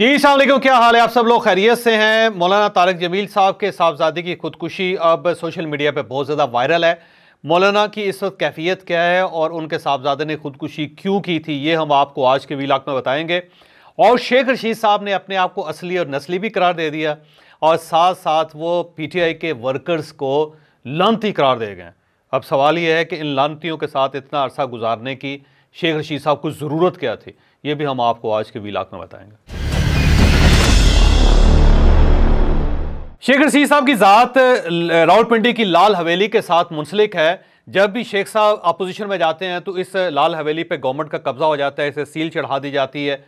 जी सलाम क्या हाल है आप सब लोग खैरियत से हैं मौलाना तारक जमील साहब के साहबजादी की खुदकुशी अब सोशल मीडिया पे बहुत ज़्यादा वायरल है मौलाना की इस वक्त कैफियत क्या है और उनके साहबजादे ने खुदकुशी क्यों की थी ये हम आपको आज के वीलाक में बताएंगे और शेख रशीद साहब ने अपने आप को असली और नस्ली भी करार दे दिया और साथ साथ वो पी टी आई के वर्कर्स को लानती करार दे गए अब सवाल ये है कि इन लानतियों के साथ इतना अरसा गुजारने की शेख रशीद साहब को ज़रूरत क्या थी ये भी हम आपको आज के वीलाक में बताएँगे शेख रसीद साहब की ज़ात रावलपिंडी की लाल हवेली के साथ मुंसलिक है जब भी शेख साहब अपोजिशन में जाते हैं तो इस लाल हवेली पे गवर्नमेंट का कब्ज़ा हो जाता है इसे सील चढ़ा दी जाती है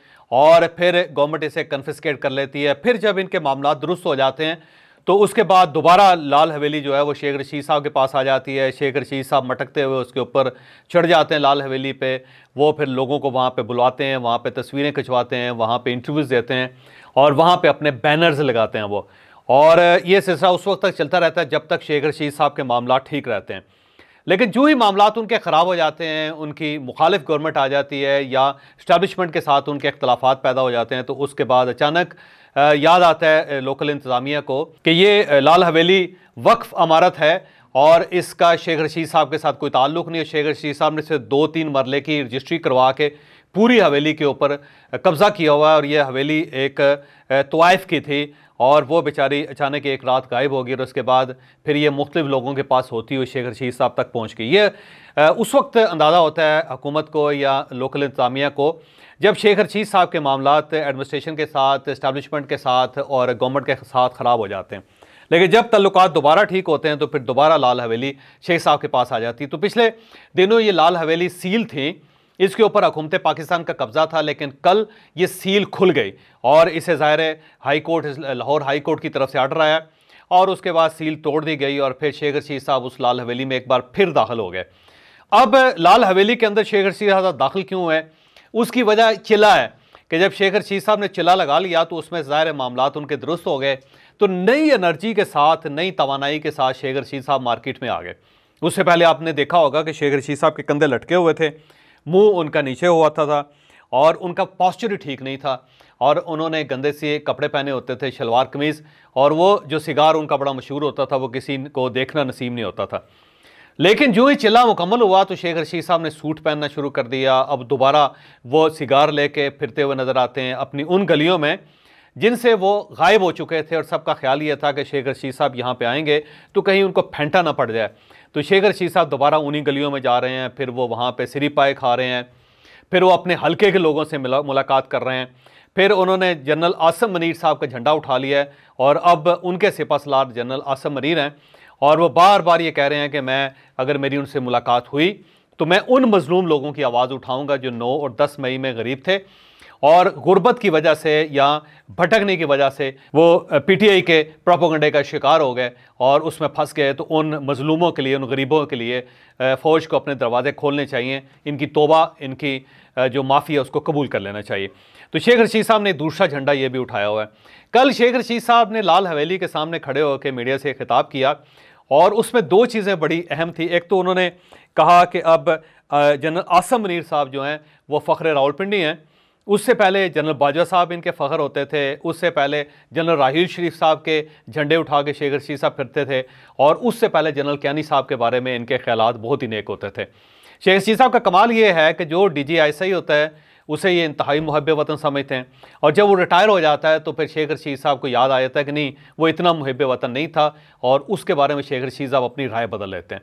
और फिर गवर्नमेंट इसे कन्फिस्केट कर लेती है फिर जब इनके मामला दुरुस्त हो जाते हैं तो उसके बाद दोबारा लाल हवेली जो है वो शेख रशीद साहब के पास आ जाती है शेख रशीद साहब मटकते हुए उसके ऊपर चढ़ जाते हैं लाल हवेली पे वो फिर लोगों को वहाँ पे बुलाते हैं वहाँ पे तस्वीरें खिंचवाते हैं वहाँ पे इंटरव्यूज़ देते हैं और वहाँ पे अपने बैनर्स लगाते हैं वो और ये सिलसिला उस वक्त तक चलता रहता है जब तक शेख रशीद साहब के मामला ठीक रहते हैं लेकिन जो ही मामला उनके ख़राब हो जाते हैं उनकी मुखालिफ गवर्नमेंट आ जाती है या इस्टबलिशमेंट के साथ उनके अख्तलाफा पैदा हो जाते हैं तो उसके बाद अचानक याद आता है लोकल इंतज़ामिया को कि ये लाल हवेली वक्फ अमारत है और इसका शेख रशीद साहब के साथ कोई ताल्लुक नहीं है शेख रशीद साहब ने सिर्फ दो तीन मरले की रजिस्ट्री करवा के पूरी हवेली के ऊपर कब्ज़ा किया हुआ है और ये हवेली एक तवाइफ की थी और वो बेचारी अचानक एक रात गायब होगी और उसके बाद फिर ये मुख्तलिफ लोगों के पास होती हुई शेखर शहीद साहब तक पहुँच गई ये उस वक्त अंदाज़ा होता है हुकूमत को या लोकल इंतज़ामिया को जब शेखर शहीद साहब के मामला एडमिनिस्ट्रेशन के साथ इस्टेबलिशमेंट के साथ और गवर्नमेंट के साथ ख़राब हो जाते हैं लेकिन जब तल्लुक दोबारा ठीक होते हैं तो फिर दोबारा लाल हवेली शेख साहब के पास आ जाती है तो पिछले दिनों ये लाल हवेली सील थी इसके ऊपर हुकूमत पाकिस्तान का कब्जा था लेकिन कल ये सील खुल गई और इसे ज़ाहिर है high court Lahore high court की तरफ से आर्डर आया और उसके बाद सील तोड़ दी गई और फिर शेखर शीर साहब उस लाल हवेली में एक बार फिर दाखिल हो गए अब लाल हवेली के अंदर शेखर शीर साहब दाखिल क्यों हुए उसकी वजह चिल्ला है कि जब शेखर शीर साहब ने चिल्ला लगा लिया तो उसमें ज़ाहिर मामला उनके दुरुस्त हो गए तो नई एनर्जी के साथ नई तोानाई के साथ शेखर शीर साहब मार्केट में आ गए उससे पहले आपने देखा होगा कि शेखर शीर साहब के कंधे लटके हुए थे मुंह उनका नीचे हुआ था, था और उनका पॉस्चर ठीक नहीं था और उन्होंने गंदे से कपड़े पहने होते थे शलवार कमीज़ और वो जो सिगार उनका बड़ा मशहूर होता था वो किसी को देखना नसीब नहीं होता था लेकिन जो ही चिल्ला मुकम्मल हुआ तो शेख रशीद साहब ने सूट पहनना शुरू कर दिया अब दोबारा वो सिगार लेके फिरते हुए नज़र आते हैं अपनी उन गलियों में जिनसे वो गायब हो चुके थे और सबका ख्याल ये था कि शेखर शी साहब यहाँ पे आएंगे तो कहीं उनको फेंटा ना पड़ जाए तो शेखर शी साहब दोबारा उन्हीं गलियों में जा रहे हैं फिर वो वहाँ पर सिरी पाए खा रहे हैं फिर वो अपने हल्के के लोगों से मिला मुलाकात कर रहे हैं फिर उन्होंने जनरल आसम मनीर साहब का झंडा उठा लिया है और अब उनके सिपा सलार जनरल आसम मनीर हैं और वो बार बार ये कह रहे हैं कि मैं अगर मेरी उनसे मुलाकात हुई तो मैं उन मजलूम लोगों की आवाज़ उठाऊंगा जो 9 और 10 मई में गरीब थे और गुर्बत की वजह से या भटकने की वजह से वो पीटीआई के प्रोपोगंडे का शिकार हो गए और उसमें फंस गए तो उन मजलूमों के लिए उन गरीबों के लिए फ़ौज को अपने दरवाज़े खोलने चाहिए इनकी तोबा इनकी जो माफ़ी है उसको कबूल कर लेना चाहिए तो शेख रशीद साहब ने दूसरा झंडा ये भी उठाया हुआ है कल शेख रशीद साहब ने लाल हवेली के सामने खड़े होकर मीडिया से खिताब किया और उसमें दो चीज़ें बड़ी अहम थी एक तो उन्होंने कहा कि अब जनरल आसम मनीर साहब जो हैं वो फ़खरे रावलपिंडी हैं उससे पहले जनरल बाजवा साहब इनके फ़खर होते थे उससे पहले जनरल राहील शरीफ साहब के झंडे उठा के शेखर शरीफ साहब फिरते थे और उससे पहले जनरल कैनी साहब के बारे में इनके ख्याल बहुत ही नेक होते थे शेखर शरीफ साहब का कमाल ये है कि जो डी जी आई होता है उसे ये इंतहाई मुहब वतन समझते हैं और जब वो रिटायर हो जाता है तो फिर शेखर शीर साहब को याद आ जाता है कि नहीं वो इतना मुहब वतन नहीं था और उसके बारे में शेखर शीर साहब अपनी राय बदल लेते हैं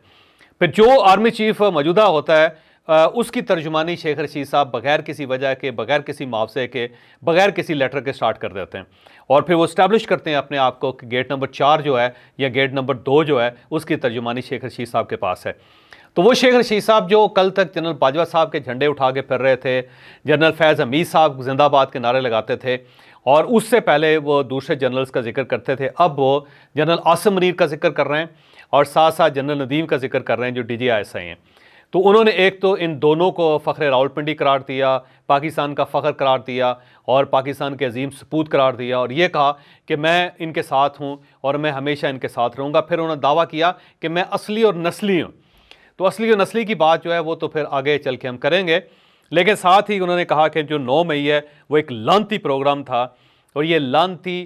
फिर जो आर्मी चीफ मौजूदा होता है उसकी तर्जुमानी शेख रशीद साहब बगैर किसी वजह के बगैर किसी मुआवजे के बगैर किसी लेटर के स्टार्ट कर देते हैं और फिर वो इस्टेब्लिश करते हैं अपने आप को कि गेट नंबर चार जो है या गेट नंबर दो जो है उसकी तर्जुमानी शेख रशीद साहब के पास है तो वो शेख रशीद साहब जो कल तक जनरल बाजवा साहब के झंडे उठा के फिर रहे थे जनरल फैज़ हमीद साहब जिंदाबाद के नारे लगाते थे और उससे पहले वो दूसरे जनरल्स का जिक्र करते थे अब वो जनरल आसम मनीर का जिक्र कर रहे हैं और साथ साथ जनरल नदीम का जिक्र कर रहे हैं जो D G I S I हैं तो उन्होंने एक तो इन दोनों को फ़ख्र रावलपिंडी करार दिया पाकिस्तान का फ़ख्र करार दिया और पाकिस्तान के अजीम सपूत करार दिया और ये कहा कि मैं इनके साथ हूँ और मैं हमेशा इनके साथ रहूँगा फिर उन्होंने दावा किया कि मैं असली और नस्ली हूँ तो असली और नस्ली की बात जो है वो तो फिर आगे चल के हम करेंगे लेकिन साथ ही उन्होंने कहा कि जो नौ मई है वो एक लानती प्रोग्राम था और ये लानती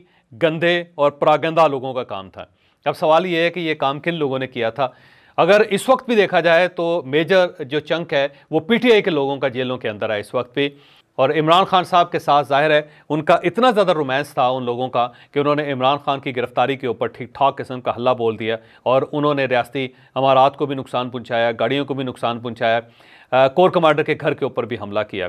गंदे और प्रागंदा लोगों का काम था अब सवाल ये है कि ये काम किन लोगों ने किया था अगर इस वक्त भी देखा जाए तो मेजर जो चंक है वो पीटीआई के लोगों का जेलों के अंदर है इस वक्त भी और इमरान खान साहब के साथ जाहिर है उनका इतना ज़्यादा रोमांस था उन लोगों का कि उन्होंने इमरान खान की गिरफ्तारी के ऊपर ठीक ठाक किस्म का हल्ला बोल दिया और उन्होंने रियाती अमारात को भी नुकसान पहुँचाया गाड़ियों को भी नुकसान पहुँचाया कोर कमांडर के घर के ऊपर भी हमला किया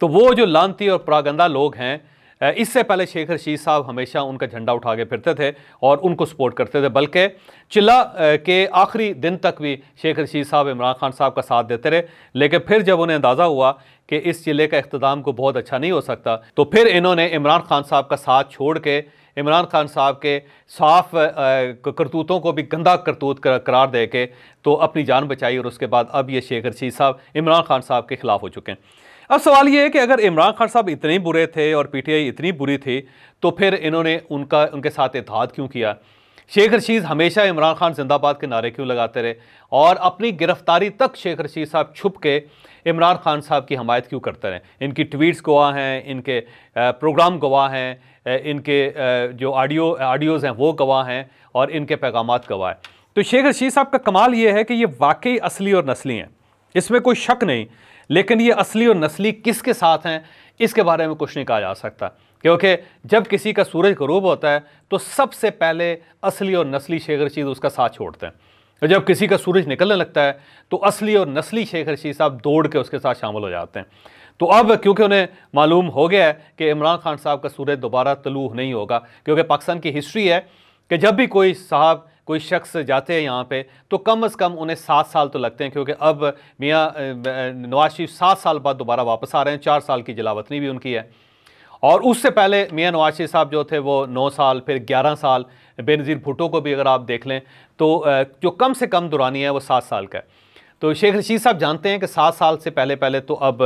तो वो जो लानती और प्रागंदा लोग हैं इससे पहले शेख रशीद साहब हमेशा उनका झंडा उठा के फिरते थे और उनको सपोर्ट करते थे बल्कि चिल्ला के आखिरी दिन तक भी शेख रशीद साहब इमरान खान साहब का साथ देते रहे लेकिन फिर जब उन्हें अंदाज़ा हुआ कि इस चिल्ले का अख्ताम को बहुत अच्छा नहीं हो सकता तो फिर इन्होंने इमरान खान साहब का साथ छोड़ के इमरान खान साहब के साफ करतूतों को भी गंदा करतूत करार दे के तो अपनी जान बचाई और उसके बाद अब ये शेख रशीद साहब इमरान खान साहब के ख़िलाफ़ हो चुके हैं अब सवाल ये है कि अगर इमरान खान साहब इतने बुरे थे और पीटीआई इतनी बुरी थी तो फिर इन्होंने उनका उनके साथ इतिहाद क्यों किया शेख रशीद हमेशा इमरान खान जिंदाबाद के नारे क्यों लगाते रहे और अपनी गिरफ्तारी तक शेख रशीद साहब छुप के इमरान खान साहब की हमायत क्यों करते रहे इनकी ट्वीट्स गवाह हैं इनके प्रोग्राम गवाह हैं इनके जो ऑडियो ऑडियोज़ हैं वो गवाह हैं और इनके पैगाम गवाह हैं तो शेख रशीद साहब का कमाल ये है कि ये वाकई असली और नस्ली हैं इसमें कोई शक नहीं लेकिन ये असली और नस्ली किसके साथ हैं इसके बारे में कुछ नहीं कहा जा सकता क्योंकि जब किसी का सूरज गरूब होता है तो सबसे पहले असली और नस्ली शेखर चीज़ उसका साथ छोड़ते हैं और जब किसी का सूरज निकलने लगता है तो असली और नस्ली शेखर चीज़ साहब दौड़ के उसके साथ शामिल हो जाते हैं तो अब क्योंकि उन्हें मालूम हो गया है कि इमरान खान साहब का सूरज दोबारा तलू नहीं होगा क्योंकि पाकिस्तान की हिस्ट्री है कि जब भी कोई साहब कोई शख्स जाते हैं यहाँ पे तो कम अज़ कम उन्हें सात साल तो लगते हैं क्योंकि अब मियाँ नवाज शरीफ सात साल बाद दोबारा वापस आ रहे हैं चार साल की जलावतनी भी उनकी है और उससे पहले मियाँ नवाज शरीफ साहब जो थे वो नौ साल फिर ग्यारह साल बेनज़ीर भुटो को भी अगर आप देख लें तो जो कम से कम दुरानी है वो सात साल का है तो शेख रशीद साहब जानते हैं कि सात साल से पहले पहले तो अब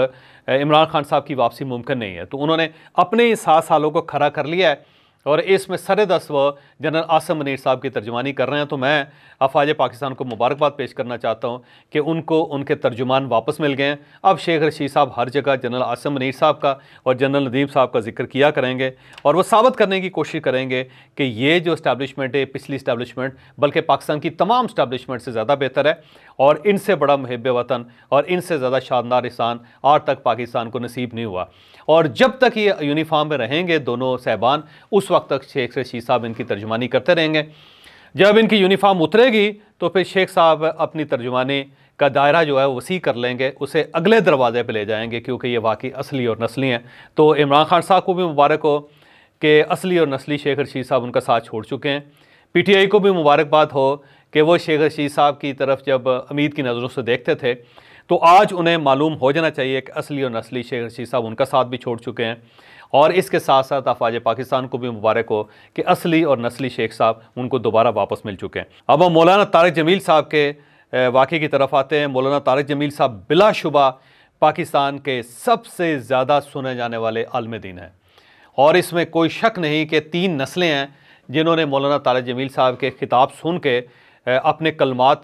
इमरान खान साहब की वापसी मुमकिन नहीं है तो उन्होंने अपने ही सात सालों को खड़ा कर लिया है और इसमें सर दसव जनरल आसम मनीर साहब की तर्जुमानी कर रहे हैं तो मैं अफाज पाकिस्तान को मुबारकबाद पेश करना चाहता हूँ कि उनको उनके तर्जुमान वापस मिल गए हैं अब शेख रशीद साहब हर जगह जनरल आसम मनीर साहब का और जनरल नदीम साहब का जिक्र किया करेंगे और वो साबित करने की कोशिश करेंगे कि ये जो इस्टेबलिशमेंट है पिछली इस्टेबलिशमेंट बल्कि पाकिस्तान की तमाम इस्टेबलिशमेंट से ज़्यादा बेहतर है और इनसे बड़ा महब वतन और इनसे ज़्यादा शानदार इंसान आज तक पाकिस्तान को नसीब नहीं हुआ और जब तक ये यूनिफॉर्म में रहेंगे दोनों साहबान उस वक्त तक शेख से शीश साहब इनकी तर्जुमानी करते रहेंगे जब इनकी यूनिफाम उतरेगी तो फिर शेख साहब अपनी तर्जुमानी का दायरा जो है वसी कर लेंगे उसे अगले दरवाजे पर ले जाएंगे क्योंकि ये वाकई असली और नस्ली हैं तो इमरान खान साहब को भी मुबारक हो कि असली और नस्ली शेख रशीद साहब उनका साथ छोड़ चुके हैं पी टी आई को भी मुबारकबाद हो कि वो शेख रशीद साहब की तरफ जब अमीद की नज़रों से देखते थे तो आज उन्हें मालूम हो जाना चाहिए कि असली और नस्ली शेख रशीद साहब उनका साथ भी छोड़ चुके हैं और इसके साथ साथ अफवाज पाकिस्तान को भी मुबारक हो कि असली और नस्ली शेख साहब उनको दोबारा वापस मिल चुके हैं अब हम मौलाना तारक जमील साहब के वाक़े की तरफ आते हैं मौलाना तारक जमील साहब बिलाशुबा पाकिस्तान के सबसे ज़्यादा सुने जाने वाले आलम दिन हैं और इसमें कोई शक नहीं कि तीन नस्लें हैं जिन्होंने मौलाना तारक जमील साहब के खिताब सुन के अपने कलमात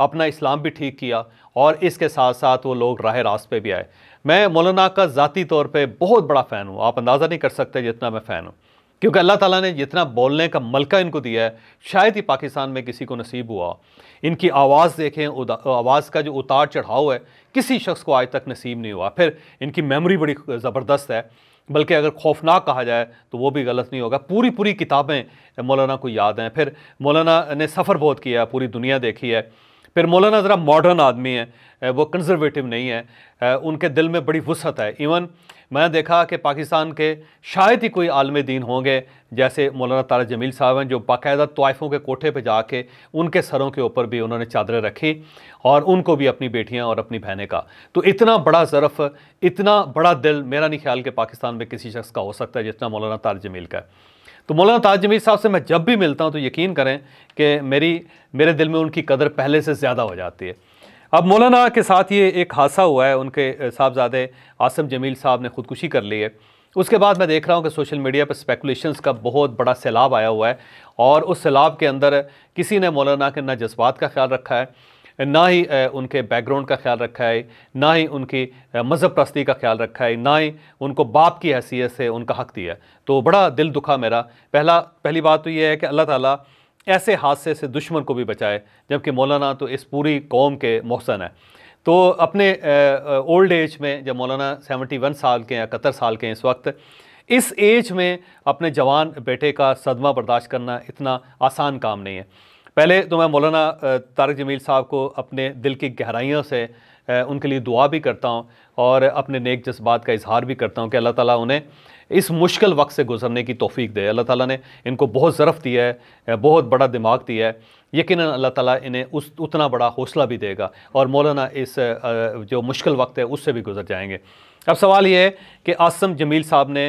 अपना इस्लाम भी ठीक किया और इसके साथ साथ वो लोग राह रास्त पे भी आए मैं मौलाना का ज़ाती तौर पे बहुत बड़ा फ़ैन हूँ आप अंदाज़ा नहीं कर सकते जितना मैं फ़ैन हूँ क्योंकि अल्लाह ताला ने जितना बोलने का मलका इनको दिया है शायद ही पाकिस्तान में किसी को नसीब हुआ इनकी आवाज़ देखें आवाज़ का जो उतार चढ़ाव है किसी शख्स को आज तक नसीब नहीं हुआ फिर इनकी मेमोरी बड़ी ज़बरदस्त है बल्कि अगर खौफनाक कहा जाए तो वो भी गलत नहीं होगा पूरी पूरी किताबें मौलाना को याद हैं फिर मौलाना ने सफ़र बहुत किया पूरी दुनिया देखी है फिर मौलाना ज़रा मॉडर्न आदमी है वो कंजर्वेटिव नहीं है उनके दिल में बड़ी वसत है इवन मैंने देखा कि पाकिस्तान के शायद ही कोई आलम दीन होंगे जैसे मौलाना तारा जमील साहब हैं जो बाकायदा तोाइफ़ों के कोठे पर जाके उनके सरों के ऊपर भी उन्होंने चादरें रखी और उनको भी अपनी बेटियाँ और अपनी बहनें का तो इतना बड़ा ज़रफ़ इतना बड़ा दिल मेरा नहीं ख्याल कि पाकिस्तान में किसी शख्स का हो सकता है जितना मौलाना तारा जमील का है तो मौलाना ताज जमीर साहब से मैं जब भी मिलता हूँ तो यकीन करें कि मेरी मेरे दिल में उनकी कदर पहले से ज़्यादा हो जाती है अब मौलाना के साथ ये एक हादसा हुआ है उनके साहबजादे आसम जमील साहब ने ख़ुदकुशी कर ली है उसके बाद मैं देख रहा हूँ कि सोशल मीडिया पर स्पेकुलेशंस का बहुत बड़ा सैलाब आया हुआ है और उस सैलाब के अंदर किसी ने मौलाना के ना जज्बात का ख्याल रखा है ना ही उनके बैकग्राउंड का ख्याल रखा है ना ही उनकी मज़हब प्रस्ती का ख्याल रखा है ना ही उनको बाप की हैसियत से उनका हक दिया तो बड़ा दिल दुखा मेरा पहला पहली बात तो ये है कि अल्लाह ताला ऐसे हादसे से दुश्मन को भी बचाए जबकि मौलाना तो इस पूरी कौम के मोहसन है तो अपने ओल्ड एज में जब मौलाना सेवेंटी वन साल के हैं इकहत्तर साल के हैं इस वक्त इस एज में अपने जवान बेटे का सदमा बर्दाश्त करना इतना आसान काम नहीं है पहले तो मैं मौलाना तारक जमील साहब को अपने दिल की गहराइयों से उनके लिए दुआ भी करता हूँ और अपने नेक जज्बात का इजहार भी करता हूँ कि अल्लाह ताला उन्हें इस मुश्किल वक्त से गुजरने की तोफ़ी दे अल्लाह ताला ने इनको बहुत ज़रफ़ दिया है बहुत बड़ा दिमाग दिया है यकीन अल्लाह ताला इन्हें उस उतना बड़ा हौसला भी देगा और मौलाना इस जो मुश्किल वक्त है उससे भी गुजर जाएंगे अब सवाल ये है कि आसम जमील साहब ने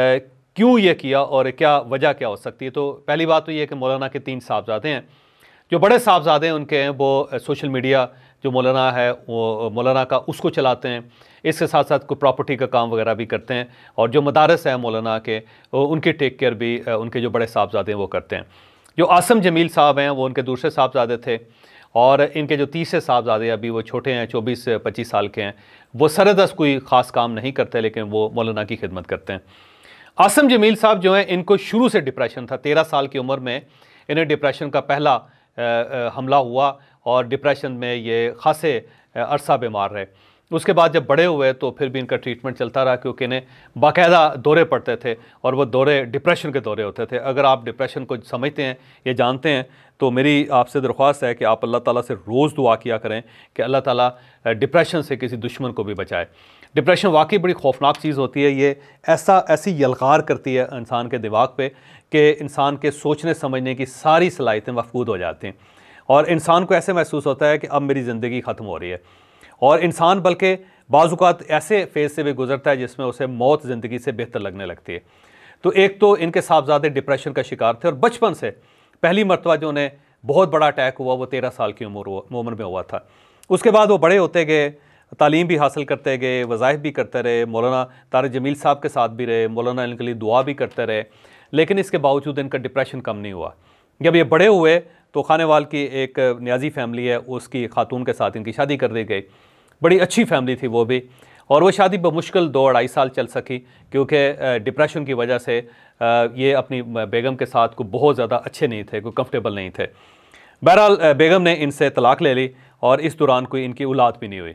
क्यों ये किया और क्या वजह क्या हो सकती है तो पहली बात तो ये कि मौलाना के तीन साहबजादे हैं जो बड़े साहबजादे उनके हैं वो सोशल मीडिया जो मौलाना है वो मौलाना का उसको चलाते हैं इसके साथ साथ कोई प्रॉपर्टी का काम वगैरह भी करते हैं और जो मदारस है मौलाना के उनके टेक केयर भी उनके जो बड़े साहबजादे हैं वो करते हैं जो आसम जमील साहब हैं वो उनके दूसरे साहबजादे थे और इनके जो तीसरे साहबजादे अभी वो छोटे हैं चौबीस पच्चीस साल के हैं वो सरदस कोई ख़ास काम नहीं करते लेकिन वो मौलाना की खिदमत करते हैं आसम जमील साहब जो हैं इनको शुरू से डिप्रेशन था तेरह साल की उम्र में इन्हें डिप्रेशन का पहला हमला हुआ और डिप्रेशन में ये खासे अरसा बीमार रहे उसके बाद जब बड़े हुए तो फिर भी इनका ट्रीटमेंट चलता रहा क्योंकि इन्हें बाकायदा दौरे पड़ते थे और वो दौरे डिप्रेशन के दौरे होते थे अगर आप डिप्रेशन को समझते हैं या जानते हैं तो मेरी आपसे दरख्वास्त है कि आप अल्लाह ताला से रोज़ दुआ किया करें कि अल्लाह ताला डिप्रेशन से किसी दुश्मन को भी बचाए डिप्रेशन वाकई बड़ी खौफनाक चीज़ होती है ये ऐसा ऐसी यलगार करती है इंसान के दिमाग पे कि इंसान के सोचने समझने की सारी सलाहियतें मफकूद हो जाती हैं और इंसान को ऐसे महसूस होता है कि अब मेरी ज़िंदगी ख़त्म हो रही है और इंसान बल्कि बाज़ात ऐसे फेज़ से भी गुजरता है जिसमें उसे मौत ज़िंदगी से बेहतर लगने लगती है तो एक तो इनके साहबजादे डिप्रेशन का शिकार थे और बचपन से पहली मरतबा जो उन्हें बहुत बड़ा अटैक हुआ वो तेरह साल की उम्र उम्र में हुआ था उसके बाद वो बड़े होते गए तालीम भी हासिल करते गए वज़ाइफ भी करते रहे मौलाना तार जमील साहब के साथ भी रहे मौलाना इनके लिए दुआ भी करते रहे लेकिन इसके बावजूद इनका डिप्रेशन कम नहीं हुआ जब ये बड़े हुए तो खाने वाल की एक न्याजी फैमिली है उसकी खातून के साथ इनकी शादी कर दी गई बड़ी अच्छी फैमिली थी वो भी और वो शादी बमुश्किल दो अढ़ाई साल चल सकी क्योंकि डिप्रेशन की वजह से ये अपनी बेगम के साथ को बहुत ज़्यादा अच्छे नहीं थे कोई कंफर्टेबल नहीं थे बहरहाल बेगम ने इनसे तलाक ले ली और इस दौरान कोई इनकी औलाद भी नहीं हुई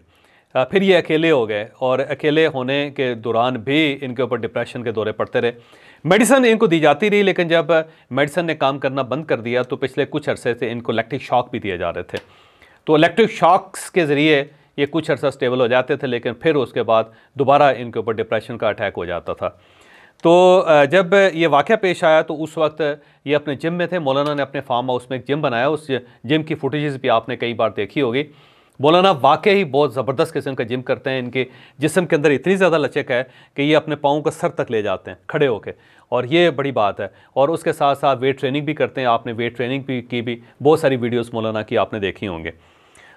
फिर ये अकेले हो गए और अकेले होने के दौरान भी इनके ऊपर डिप्रेशन के दौरे पड़ते रहे मेडिसन इनको दी जाती रही लेकिन जब मेडिसन ने काम करना बंद कर दिया तो पिछले कुछ अरसे से इनको इलेक्ट्रिक शॉक भी दिए जा रहे थे तो इलेक्ट्रिक शॉक्स के ज़रिए ये कुछ अर्सा स्टेबल हो जाते थे लेकिन फिर उसके बाद दोबारा इनके ऊपर डिप्रेशन का अटैक हो जाता था तो जब ये वाक़ पेश आया तो उस वक्त ये अपने जिम में थे मौलाना ने अपने फार्म हाउस में एक जिम बनाया उस जिम की फुटेज भी आपने कई बार देखी होगी मौलाना वाकई ही बहुत ज़बरदस्त किस्म का जिम करते हैं इनके जिसम के अंदर इतनी ज़्यादा लचक है कि ये अपने पाँव का सर तक ले जाते हैं खड़े होकर और ये बड़ी बात है और उसके साथ साथ वेट ट्रेनिंग भी करते हैं आपने वेट ट्रेनिंग भी की भी बहुत सारी वीडियोस मौलाना की आपने देखी होंगे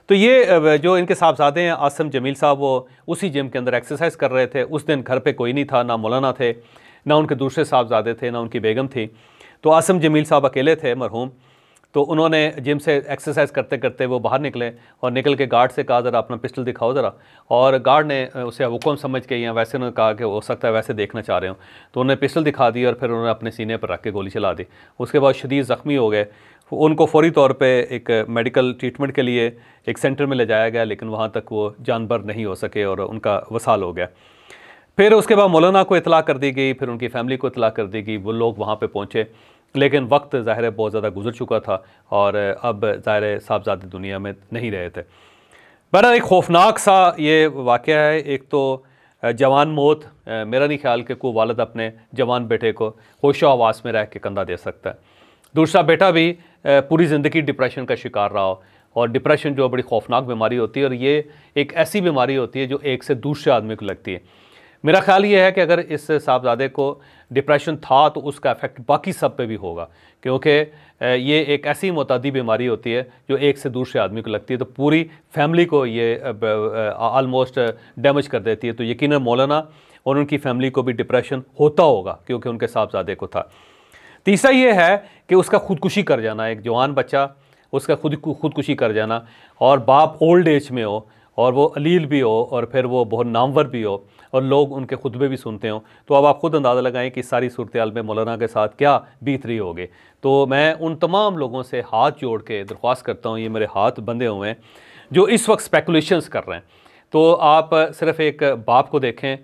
तो ये जो इनके साहबजादे हैं आसम जमील साहब वो उसी जिम के अंदर एक्सरसाइज कर रहे थे उस दिन घर पे कोई नहीं था ना मौलाना थे ना उनके दूसरे साहबजादे थे ना उनकी बेगम थी तो आसम जमील साहब अकेले थे मरहूम तो उन्होंने जिम से एक्सरसाइज करते करते वो बाहर निकले और निकल के गार्ड से कहा ज़रा अपना पिस्टल दिखाओ ज़रा और गार्ड ने उसे हुक्म समझ के या वैसे उन्होंने कहा कि हो सकता है वैसे देखना चाह रहे हो तो उन्होंने पिस्टल दिखा दी और फिर उन्होंने अपने सीने पर रख के गोली चला दी उसके बाद शदीद ज़ख्मी हो गए उनको फौरी तौर पर एक मेडिकल ट्रीटमेंट के लिए एक सेंटर में ले जाया गया लेकिन वहाँ तक वो जानवर नहीं हो सके और उनका वसाल हो गया फिर उसके बाद मौलाना को इतला कर दी गई फिर उनकी फैमिली को इतला कर दी गई वो लोग वहाँ पर पहुँचे लेकिन वक्त ज़ाहिर बहुत ज़्यादा गुजर चुका था और अब ज़ाहिर साहबजादे दुनिया में नहीं रहे थे बहर एक खौफनाक सा ये वाक़ है एक तो जवान मौत मेरा नहीं ख्याल कि को वालद अपने जवान बेटे को होशो आवास में रह के कंधा दे सकता है दूसरा बेटा भी पूरी ज़िंदगी डिप्रेशन का शिकार रहा हो और डिप्रेशन जो बड़ी खौफनाक बीमारी होती है और ये एक ऐसी बीमारी होती है जो एक से दूसरे आदमी को लगती है मेरा ख्याल ये है कि अगर इस साहबजादे को डिप्रेशन था तो उसका इफ़ेक्ट बाकी सब पे भी होगा क्योंकि ये एक ऐसी मतदी बीमारी होती है जो एक से दूसरे आदमी को लगती है तो पूरी फैमिली को ये आलमोस्ट डैमेज कर देती है तो यकीन मौलाना और उनकी फैमिली को भी डिप्रेशन होता होगा क्योंकि उनके साहबजादे को था तीसरा ये है कि उसका खुदकुशी कर जाना एक जवान बच्चा उसका खुद खुदकुशी कर जाना और बाप ओल्ड एज में हो और वो अलील भी हो और फिर वो बहुत नामवर भी हो और लोग उनके खुतबे भी सुनते हों तो अब आप ख़ुद अंदाज़ा लगाएं कि सारी सूरत में मौलाना के साथ क्या बीत रही होगी तो मैं उन तमाम लोगों से हाथ जोड़ के दरख्वास्त करता हूँ ये मेरे हाथ बंधे हुए हैं जो इस वक्त स्पेकुलेशंस कर रहे हैं तो आप सिर्फ़ एक बाप को देखें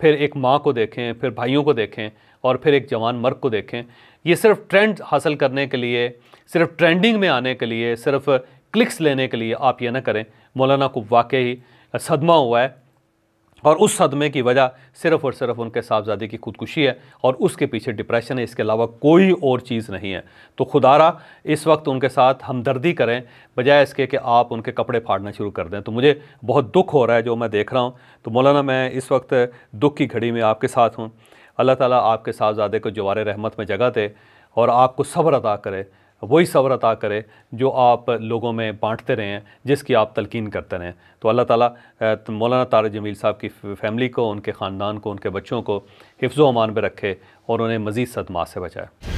फिर एक माँ को देखें फिर भाइयों को देखें और फिर एक जवान मर्द को देखें ये सिर्फ ट्रेंड हासिल करने के लिए सिर्फ ट्रेंडिंग में आने के लिए सिर्फ क्लिक्स लेने के लिए आप ये ना करें मौलाना को वाकई सदमा हुआ है और उस सदमे की वजह सिर्फ और सिर्फ उनके साहबजादे की खुदकुशी है और उसके पीछे डिप्रेशन है इसके अलावा कोई और चीज़ नहीं है तो खुदारा इस वक्त उनके साथ हमदर्दी करें बजाय इसके कि आप उनके कपड़े फाड़ना शुरू कर दें तो मुझे बहुत दुख हो रहा है जो मैं देख रहा हूँ तो मौलाना मैं इस वक्त दुख की घड़ी में आपके साथ हूँ अल्लाह ताली आपके साहबजादे को जवार रहमत में जगह दे और आपको सब्र अदा करे वही सब्र अता करे जो आप लोगों में बांटते रहे हैं जिसकी आप तलकिन करते रहें तो अल्लाह ताला मौलाना तार जमील साहब की फैमिली को उनके ख़ानदान को उनके बच्चों को हिफ्ज़ अमान में रखे और उन्हें मज़ीद सदमा से बचाए